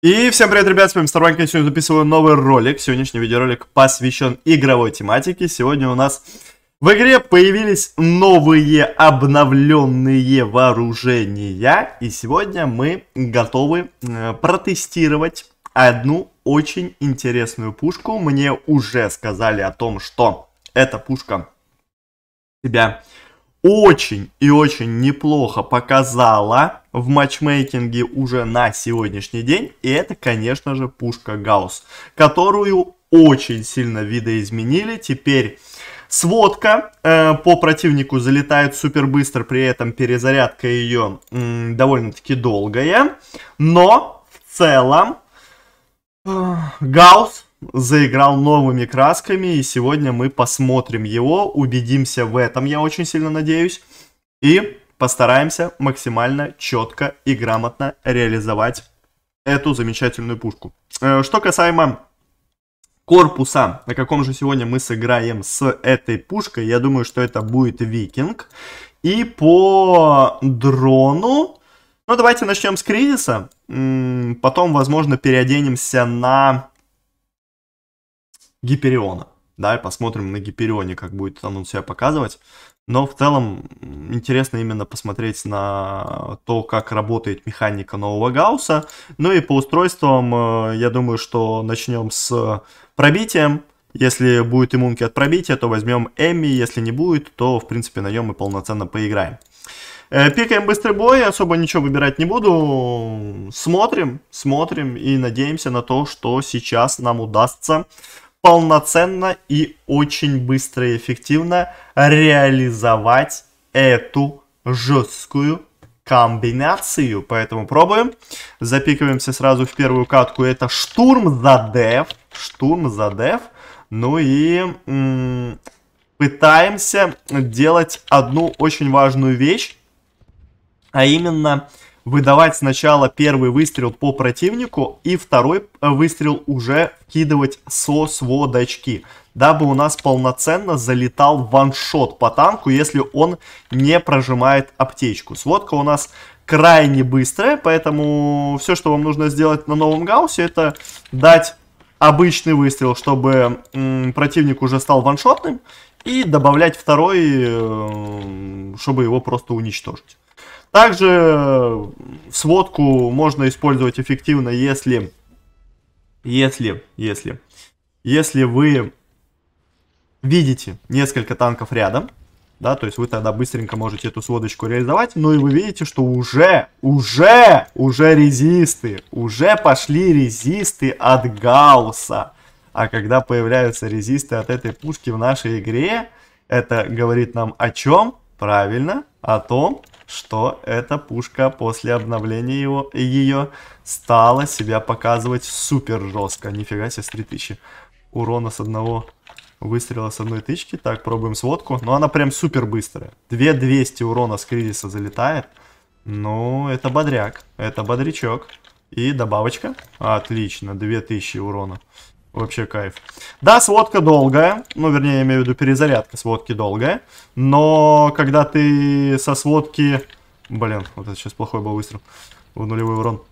И всем привет, ребят, с вами Старванк, я сегодня записываю новый ролик. Сегодняшний видеоролик посвящен игровой тематике. Сегодня у нас в игре появились новые обновленные вооружения. И сегодня мы готовы э, протестировать одну очень интересную пушку. Мне уже сказали о том, что эта пушка тебя очень и очень неплохо показала в матчмейкинге уже на сегодняшний день. И это, конечно же, пушка Гаус, которую очень сильно видоизменили. Теперь сводка э, по противнику залетает супер быстро, при этом перезарядка ее э, довольно-таки долгая. Но в целом э, Гаусс заиграл новыми красками, и сегодня мы посмотрим его, убедимся в этом, я очень сильно надеюсь, и постараемся максимально четко и грамотно реализовать эту замечательную пушку. Э, что касаемо корпуса, на каком же сегодня мы сыграем с этой пушкой, я думаю, что это будет Викинг. И по дрону, ну давайте начнем с кризиса, потом, возможно, переоденемся на Гипериона. Да, и посмотрим на Гиперионе, как будет он себя показывать. Но в целом интересно именно посмотреть на то, как работает механика нового Гаусса. Ну и по устройствам, э, я думаю, что начнем с пробитием. Если будет иммунки от пробития, то возьмем Эми, если не будет, то в принципе на нем и полноценно поиграем. Э, пикаем быстрый бой, особо ничего выбирать не буду. Смотрим, смотрим и надеемся на то, что сейчас нам удастся полноценно и очень быстро и эффективно реализовать эту жесткую комбинацию. Поэтому пробуем. Запикиваемся сразу в первую катку. Это штурм за деф. Штурм за деф. Ну и пытаемся делать одну очень важную вещь. А именно выдавать сначала первый выстрел по противнику и второй э, выстрел уже вкидывать со сводочки, дабы у нас полноценно залетал ваншот по танку, если он не прожимает аптечку. Сводка у нас крайне быстрая, поэтому все, что вам нужно сделать на новом гаусе, это дать обычный выстрел, чтобы противник уже стал ваншотным, и добавлять второй, э, чтобы его просто уничтожить. Также э, сводку можно использовать эффективно, если, если, если, если вы видите несколько танков рядом, да, то есть вы тогда быстренько можете эту сводочку реализовать, ну и вы видите, что уже, уже, уже резисты, уже пошли резисты от Гаусса, а когда появляются резисты от этой пушки в нашей игре, это говорит нам о чем? Правильно, о том, что эта пушка после обновления его, ее стала себя показывать супер жестко. Нифига себе, с 3000 урона с одного выстрела с одной тычки. Так, пробуем сводку. Но она прям супер быстрая. 2200 урона с кризиса залетает. Ну, это бодряк. Это бодрячок. И добавочка. Отлично, 2000 урона. Вообще кайф. Да, сводка долгая. Ну, вернее, я имею в виду перезарядка сводки долгая. Но когда ты со сводки... Блин, вот это сейчас плохой был выстрел. В нулевой урон.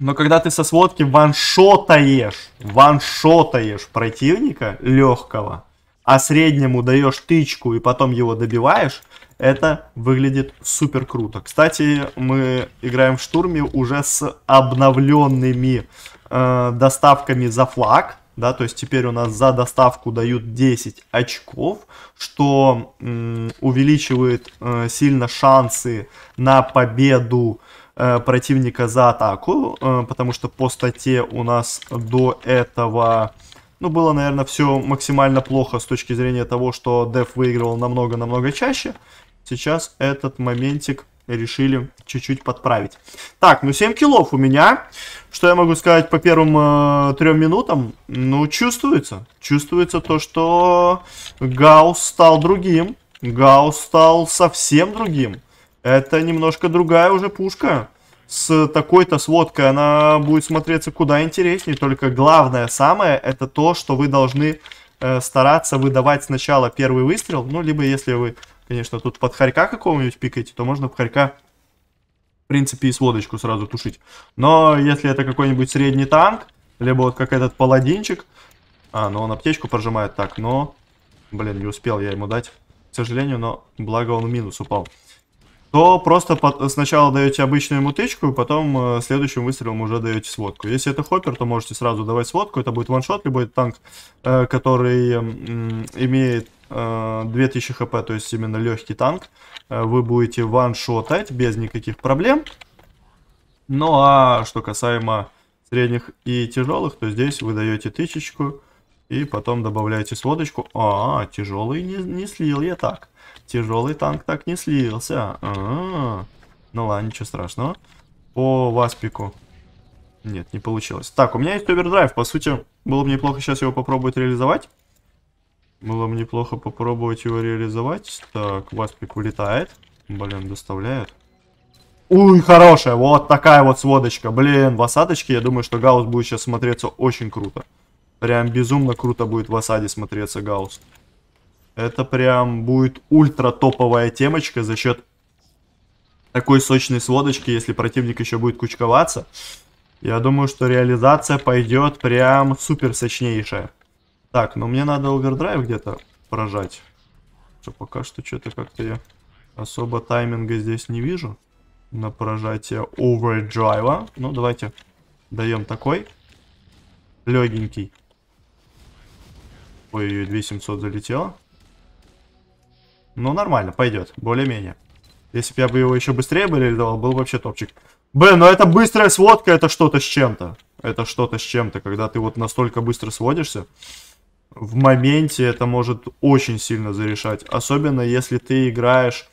Но когда ты со сводки ваншотаешь, ваншотаешь противника легкого, а среднему даешь тычку и потом его добиваешь, это выглядит супер круто. Кстати, мы играем в штурме уже с обновленными э, доставками за флаг. Да, то есть теперь у нас за доставку дают 10 очков, что м, увеличивает э, сильно шансы на победу Э, противника за атаку, э, потому что по стате у нас до этого... Ну, было, наверное, все максимально плохо с точки зрения того, что Деф выигрывал намного-намного чаще. Сейчас этот моментик решили чуть-чуть подправить. Так, ну 7 килов у меня. Что я могу сказать по первым э, трем минутам? Ну, чувствуется. Чувствуется то, что Гаус стал другим. Гаус стал совсем другим. Это немножко другая уже пушка. С такой-то сводкой она будет смотреться куда интереснее. Только главное самое, это то, что вы должны э, стараться выдавать сначала первый выстрел. Ну, либо если вы, конечно, тут под хорька какого-нибудь пикаете, то можно в хорька, в принципе, и сводочку сразу тушить. Но если это какой-нибудь средний танк, либо вот как этот паладинчик. А, ну он аптечку прожимает так, но... Блин, не успел я ему дать. К сожалению, но благо он в минус упал то просто сначала даете обычную мутычку, потом э, следующим выстрелом уже даете сводку. Если это хоппер, то можете сразу давать сводку. Это будет ваншот, любой танк, э, который имеет 2000 э, хп, то есть именно легкий танк. Вы будете ваншотать без никаких проблем. Ну а что касаемо средних и тяжелых, то здесь вы даете тысячечку и потом добавляете сводочку. А, тяжелый не, не слил я так. Тяжелый танк так не слился. А -а -а. Ну ладно, ничего страшного. По Васпику. Нет, не получилось. Так, у меня есть овердрайв. По сути, было бы неплохо сейчас его попробовать реализовать. Было бы неплохо попробовать его реализовать. Так, Васпик улетает. Блин, доставляет. Уй, хорошая. Вот такая вот сводочка. Блин, в осадочке, я думаю, что Гаус будет сейчас смотреться очень круто. Прям безумно круто будет в осаде смотреться гаусс это прям будет ультра топовая темочка за счет такой сочной сводочки, если противник еще будет кучковаться. Я думаю, что реализация пойдет прям супер сочнейшая. Так, ну мне надо овердрайв где-то поражать, Что пока что что-то как-то я особо тайминга здесь не вижу. На прожатие овердрайва. Ну давайте даем такой. Легенький. Ой, 2700 залетело. Ну нормально, пойдет, более-менее. Если бы я бы его еще быстрее бы реализовал, был бы вообще топчик. Блин, но ну это быстрая сводка, это что-то с чем-то. Это что-то с чем-то, когда ты вот настолько быстро сводишься. В моменте это может очень сильно зарешать. Особенно если ты играешь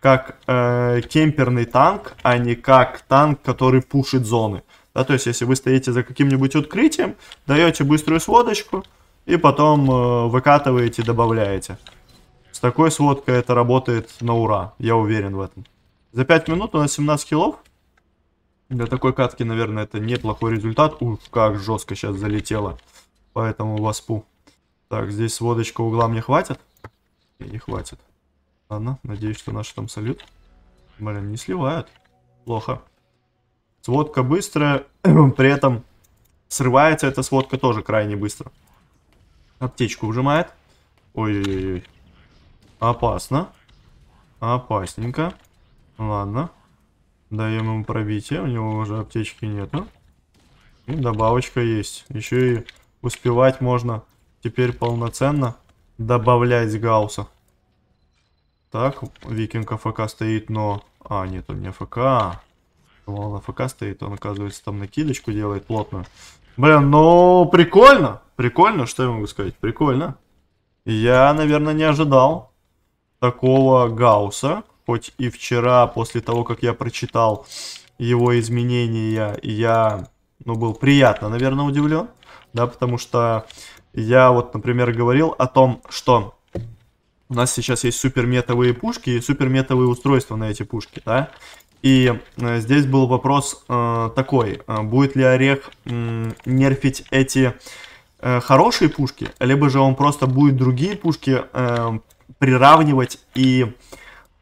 как э, кемперный танк, а не как танк, который пушит зоны. Да, то есть, если вы стоите за каким-нибудь открытием, даете быструю сводочку и потом э, выкатываете, добавляете. С такой сводкой это работает на ура, я уверен в этом. За 5 минут у нас 17 килов. Для такой катки, наверное, это неплохой результат. Ух, как жестко сейчас залетело по этому воспу. Так, здесь сводочка угла мне хватит? Не, хватит. Ладно, надеюсь, что наши там сольют. Блин, не сливают. Плохо. Сводка быстрая, при этом срывается эта сводка тоже крайне быстро. Аптечку ужимает. Ой-ой-ой. Опасно. Опасненько. Ладно. Даем ему пробитие. У него уже аптечки нету. И добавочка есть. Еще и успевать можно теперь полноценно добавлять Гауса. Так, Викинг АФК стоит, но... А, нет, он не АФК. Думал, он АФК стоит, он, оказывается, там накидочку делает плотную. Блин, ну, прикольно. Прикольно, что я могу сказать? Прикольно. Я, наверное, не ожидал такого Гауса. Хоть и вчера, после того, как я прочитал его изменения, я ну, был приятно, наверное, удивлен. Да, потому что я вот, например, говорил о том, что у нас сейчас есть суперметовые пушки и суперметовые устройства на эти пушки, да. И э, здесь был вопрос э, такой, э, будет ли Орех э, нерфить эти э, хорошие пушки, либо же он просто будет другие пушки э, приравнивать и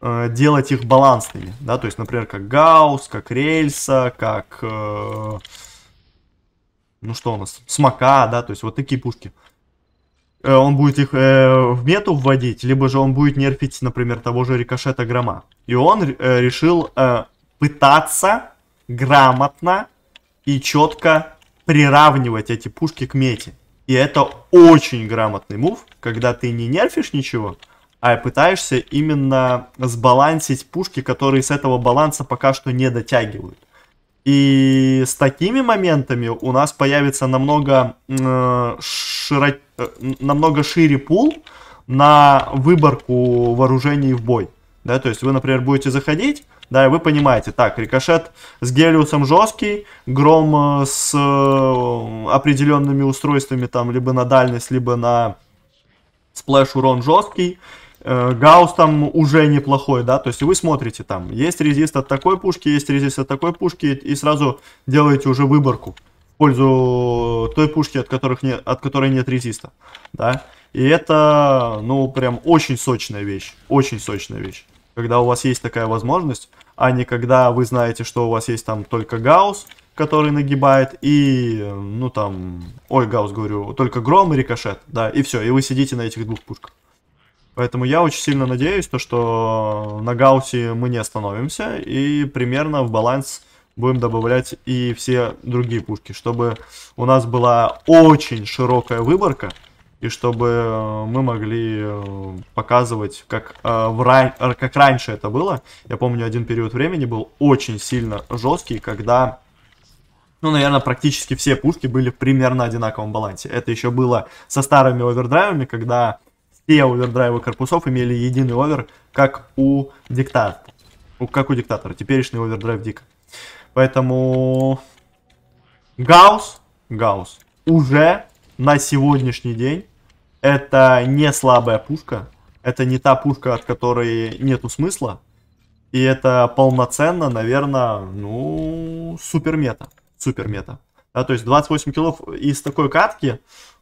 э, делать их балансными, да, то есть, например, как Гаусс, как Рельса, как, э, ну что у нас, Смока, да, то есть вот такие пушки. Э, он будет их э, в мету вводить, либо же он будет нерфить, например, того же Рикошета Грома. И он э, решил э, пытаться грамотно и четко приравнивать эти пушки к мете. И это очень грамотный мув, когда ты не нерфишь ничего, а пытаешься именно сбалансить пушки, которые с этого баланса пока что не дотягивают. И с такими моментами у нас появится намного, э, широ... э, намного шире пул на выборку вооружений в бой. Да, то есть вы, например, будете заходить, да, и вы понимаете, так, рикошет с гелиусом жесткий, гром э, с э, определенными устройствами там либо на дальность, либо на сплэш урон жесткий, Э, Гаус там уже неплохой, да, то есть вы смотрите там, есть резист от такой пушки, есть резист от такой пушки, и сразу делаете уже выборку в пользу той пушки, от, которых нет, от которой нет резиста, да. И это, ну, прям очень сочная вещь, очень сочная вещь, когда у вас есть такая возможность, а не когда вы знаете, что у вас есть там только Гаус, который нагибает, и, ну, там, ой, Гаус, говорю, только Гром и Рикошет, да, и все, и вы сидите на этих двух пушках. Поэтому я очень сильно надеюсь, то, что на гаусе мы не остановимся и примерно в баланс будем добавлять и все другие пушки, чтобы у нас была очень широкая выборка и чтобы мы могли э, показывать, как, э, в ран... Э, как раньше это было. Я помню, один период времени был очень сильно жесткий, когда, ну, наверное, практически все пушки были примерно одинаковом балансе. Это еще было со старыми овердрайвами, когда все овердрайвы корпусов имели единый овер, как у диктатора. Как у диктатора, теперешний овердрайв дик. Поэтому Гаус, Гаус уже на сегодняшний день это не слабая пушка, это не та пушка, от которой нету смысла, и это полноценно, наверное, ну, супер мета, супер мета. Да, то есть 28 килов из такой катки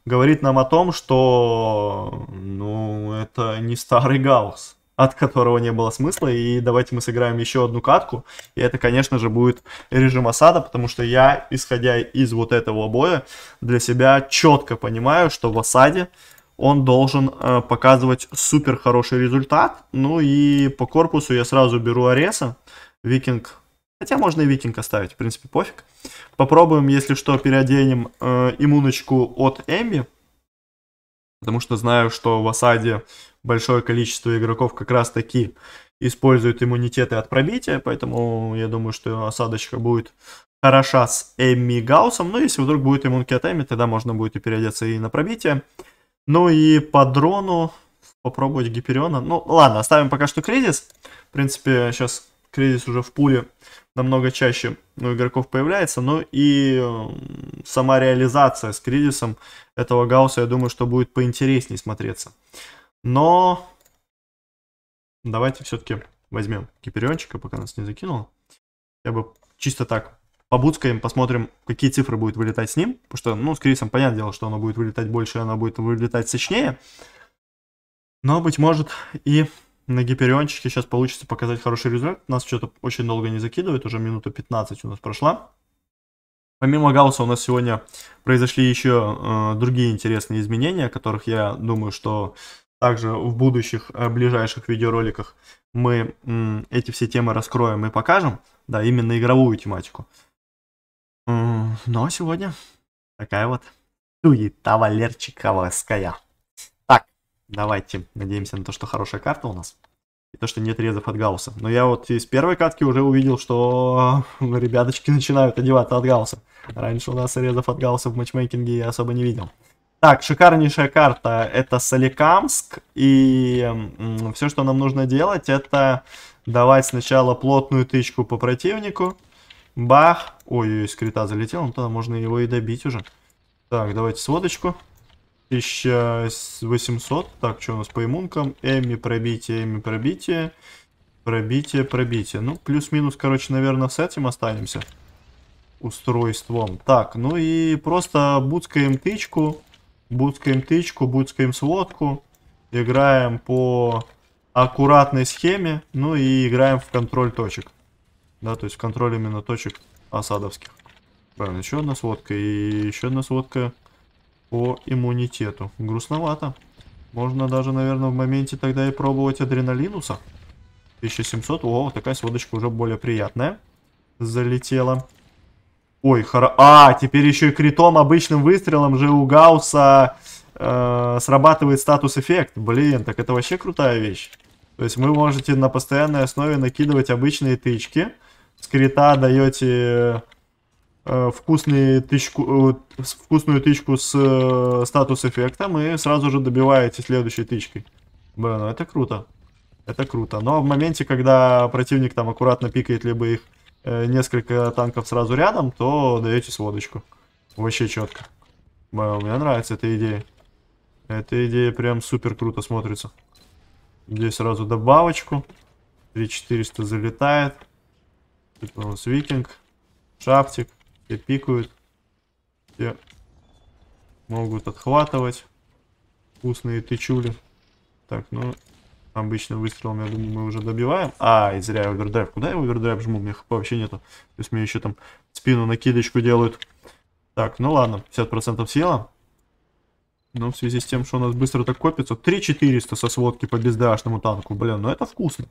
говорит нам о том, что ну, это не старый гаусс от которого не было смысла. И давайте мы сыграем еще одну катку. И это, конечно же, будет режим осада, потому что я, исходя из вот этого боя, для себя четко понимаю, что в осаде он должен э, показывать супер хороший результат. Ну и по корпусу я сразу беру Ареса. Викинг Хотя можно и викинга ставить, в принципе, пофиг. Попробуем, если что, переоденем э, иммуночку от Эмми, Потому что знаю, что в осаде большое количество игроков как раз таки используют иммунитеты от пробития. Поэтому я думаю, что осадочка будет хороша с Эмми Гаусом. Но ну, если вдруг будет иммунки от Эмми, тогда можно будет и переодеться и на пробитие. Ну и по дрону попробовать Гипериона. Ну ладно, оставим пока что кризис. В принципе, сейчас кризис уже в пуле намного чаще у игроков появляется. но и э, сама реализация с кризисом этого Гауса, я думаю, что будет поинтереснее смотреться. Но давайте все-таки возьмем киперенчика, пока нас не закинуло. Я бы чисто так побудскаем, посмотрим, какие цифры будет вылетать с ним. Потому что, ну, с кризисом понятное дело, что оно будет вылетать больше, оно будет вылетать сочнее. Но, быть может, и на гипериончике сейчас получится показать хороший результат. Нас что-то очень долго не закидывает, уже минута 15 у нас прошла. Помимо Гаусса у нас сегодня произошли еще э, другие интересные изменения, о которых я думаю, что также в будущих э, ближайших видеороликах мы э, эти все темы раскроем и покажем, да, именно игровую тематику. Э, ну а сегодня такая вот суета Валерчиковская. Давайте надеемся на то, что хорошая карта у нас. И то, что нет резов от Гауса. Но я вот из первой катки уже увидел, что ребяточки начинают одеваться от Гауса. Раньше у нас резов от Гауса в матчмейкинге я особо не видел. Так, шикарнейшая карта это Соликамск. И все, что нам нужно делать, это давать сначала плотную тычку по противнику. Бах! Ой-ой-ой, скрита залетел, ну тогда можно его и добить уже. Так, давайте сводочку. 1800. Так, что у нас по иммункам? Эми пробитие, Эми пробитие. Пробитие, пробитие. Ну, плюс-минус, короче, наверное, с этим останемся. Устройством. Так, ну и просто буцкаем тычку. Буцкаем тычку, буцкаем сводку. Играем по аккуратной схеме. Ну и играем в контроль точек. Да, то есть в контроль именно точек осадовских. Правильно, еще одна сводка и еще одна сводка по иммунитету. Грустновато. Можно даже, наверное, в моменте тогда и пробовать адреналинуса. 1700. О, такая сводочка уже более приятная. Залетела. Ой, хоро... А, теперь еще и критом обычным выстрелом же у Гаусса э, срабатывает статус-эффект. Блин, так это вообще крутая вещь. То есть вы можете на постоянной основе накидывать обычные тычки. С крита даете Э, вкусный тычку, э, вкусную тычку с э, статус-эффектом и сразу же добиваете следующей тычкой. Блин, ну это круто. Это круто. Но в моменте, когда противник там аккуратно пикает, либо их э, несколько танков сразу рядом, то даете сводочку. Вообще четко. Блин, мне нравится эта идея. Эта идея прям супер круто смотрится. Здесь сразу добавочку. 3400 залетает. Тут типа у нас викинг. Шафтик. Все пикают. Все могут отхватывать. Вкусные тычули. Так, ну, обычно выстрелом, я думаю, мы уже добиваем. А, и зря я овердрайв. Куда я овердрайв жму? У меня хп вообще нету. То есть мне еще там спину накидочку делают. Так, ну ладно, 50% съела. Но ну, в связи с тем, что у нас быстро так копится. 3400 со сводки по бездашному танку. Блин, ну это вкусно.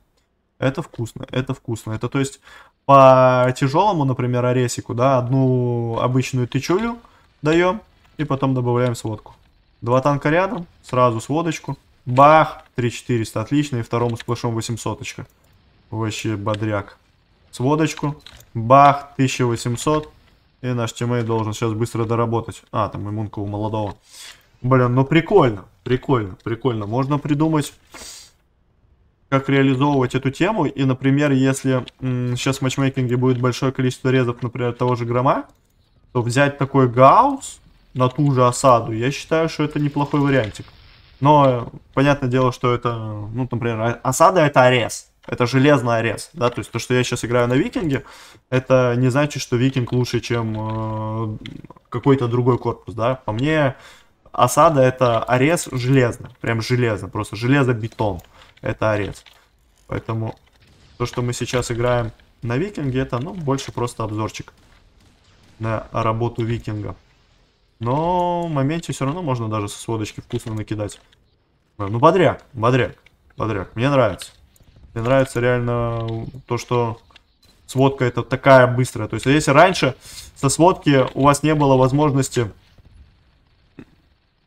Это вкусно, это вкусно. Это то есть по тяжелому, например, оресику, да, одну обычную тычулю даем и потом добавляем сводку. Два танка рядом, сразу сводочку. Бах, 3400, отлично. И второму сплэшом 800. -очка. Вообще бодряк. Сводочку. Бах, 1800. И наш тиммейт должен сейчас быстро доработать. А, там иммунка у молодого. Блин, ну прикольно, прикольно, прикольно. Можно придумать как реализовывать эту тему. И, например, если сейчас в матчмейкинге будет большое количество резов, например, того же Грома, то взять такой Гаус на ту же осаду, я считаю, что это неплохой вариантик. Но понятное дело, что это, ну, например, осада это арес. Это железный арес, да, то есть то, что я сейчас играю на викинге, это не значит, что викинг лучше, чем э, какой-то другой корпус, да. По мне, осада это арес железно, прям железно, просто железо бетон это арец. Поэтому то, что мы сейчас играем на викинге, это, ну, больше просто обзорчик на работу викинга. Но в моменте все равно можно даже со сводочки вкусно накидать. Ну, бодряк, бодряк, бодряк. Мне нравится. Мне нравится реально то, что сводка это такая быстрая. То есть, если раньше со сводки у вас не было возможности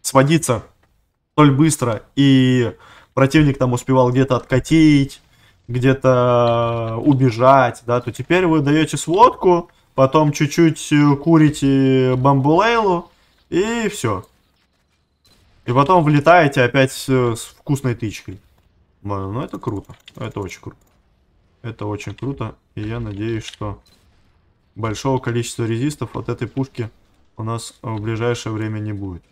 сводиться столь быстро и противник там успевал где-то откатить, где-то убежать, да, то теперь вы даете сводку, потом чуть-чуть э, курите бамбулейлу, и все. И потом влетаете опять с, с вкусной тычкой. Блин, ну это круто. Это очень круто. Это очень круто. И я надеюсь, что большого количества резистов от этой пушки у нас в ближайшее время не будет.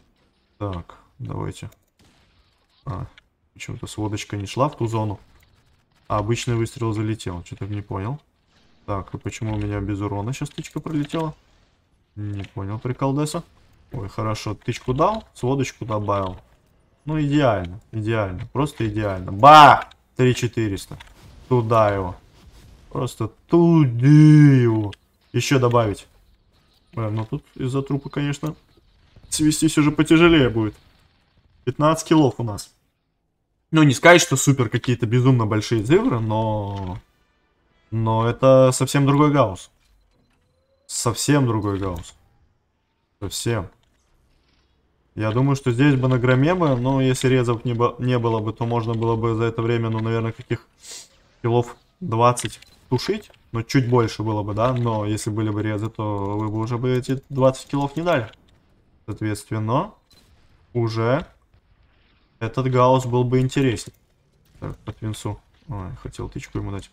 Так, давайте. А, Почему-то сводочка не шла в ту зону. А обычный выстрел залетел. Что-то не понял. Так, а почему у меня без урона сейчас тычка пролетела? Не понял прикол, деса? Ой, хорошо. Тычку дал, сводочку добавил. Ну, идеально. Идеально. Просто идеально. Ба! 3400. Туда его. Просто туди его. Еще добавить. Э, ну тут из-за трупа, конечно, свестись уже потяжелее будет. 15 килов у нас. Ну, не сказать, что супер какие-то безумно большие цифры, но... Но это совсем другой гаусс. Совсем другой гаусс. Совсем. Я думаю, что здесь бы на громе бы, но если резов не, бы, не было бы, то можно было бы за это время, ну, наверное, каких килов 20 тушить. Ну, чуть больше было бы, да, но если были бы резы, то вы бы уже бы эти 20 килов не дали. Соответственно, уже этот гаусс был бы интересней. Э, так, по свинцу. Ой, хотел тычку ему дать.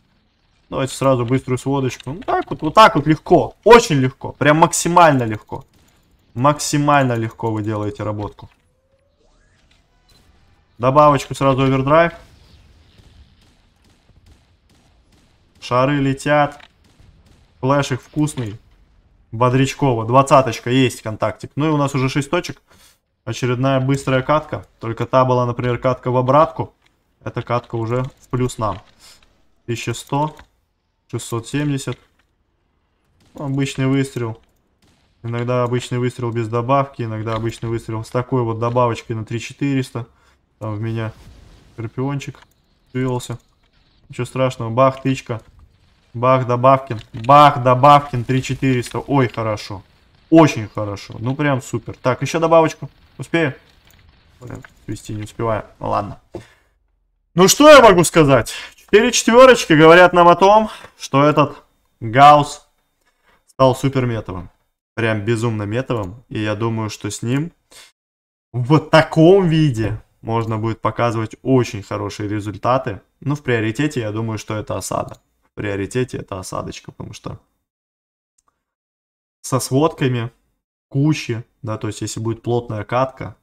Давайте сразу быструю сводочку. Ну, так вот, вот так вот легко. Очень легко. Прям максимально легко. Максимально легко вы делаете работку. Добавочку сразу овердрайв. Шары летят. Флешик вкусный. Бодрячкова. Двадцаточка есть контактик. Ну и у нас уже шесть точек. Очередная быстрая катка. Только та была, например, катка в обратку. Эта катка уже в плюс нам. 1100. 670. Обычный выстрел. Иногда обычный выстрел без добавки. Иногда обычный выстрел с такой вот добавочкой на 3400. Там в меня Скорпиончик вывелся. Ничего страшного. Бах, тычка. Бах, добавкин. Бах, добавкин, 3400. Ой, хорошо. Очень хорошо. Ну, прям супер. Так, еще добавочку. Успею? Блин, вести не успеваю. ладно. Ну что я могу сказать? Четыре четверочки говорят нам о том, что этот Гаус стал супер метовым. Прям безумно метовым. И я думаю, что с ним в таком виде можно будет показывать очень хорошие результаты. Но ну, в приоритете я думаю, что это осада. В приоритете это осадочка, потому что со сводками кучи, да, то есть если будет плотная катка,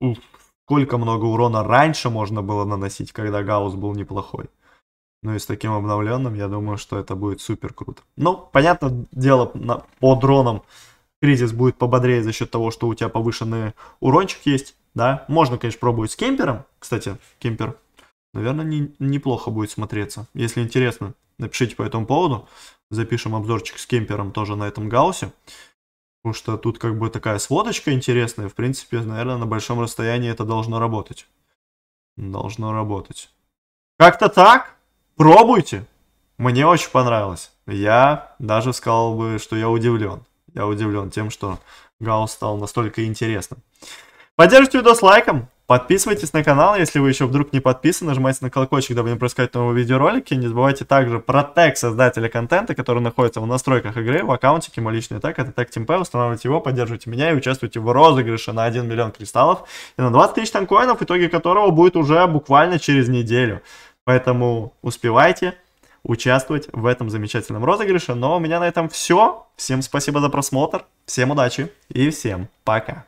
уф, сколько много урона раньше можно было наносить, когда Гаус был неплохой. Ну и с таким обновленным, я думаю, что это будет супер круто. Ну, понятное дело, на, по дронам кризис будет пободрее за счет того, что у тебя повышенный урончик есть, да. Можно, конечно, пробовать с кемпером. Кстати, кемпер, наверное, не, неплохо будет смотреться. Если интересно, напишите по этому поводу. Запишем обзорчик с кемпером тоже на этом гаусе. Потому что тут как бы такая сводочка интересная. В принципе, наверное, на большом расстоянии это должно работать. Должно работать. Как-то так. Пробуйте. Мне очень понравилось. Я даже сказал бы, что я удивлен. Я удивлен тем, что Гаус стал настолько интересным. Поддержите видос лайком, Подписывайтесь на канал, если вы еще вдруг не подписаны, нажимайте на колокольчик, дабы не пропускать новые видеоролики. Не забывайте также про тег создателя контента, который находится в настройках игры, в аккаунтике «Мой личный тег». Это тег Тимпе, устанавливайте его, поддерживайте меня и участвуйте в розыгрыше на 1 миллион кристаллов и на 20 тысяч танкоинов, итоге которого будет уже буквально через неделю. Поэтому успевайте участвовать в этом замечательном розыгрыше. Но ну, а у меня на этом все. Всем спасибо за просмотр, всем удачи и всем пока.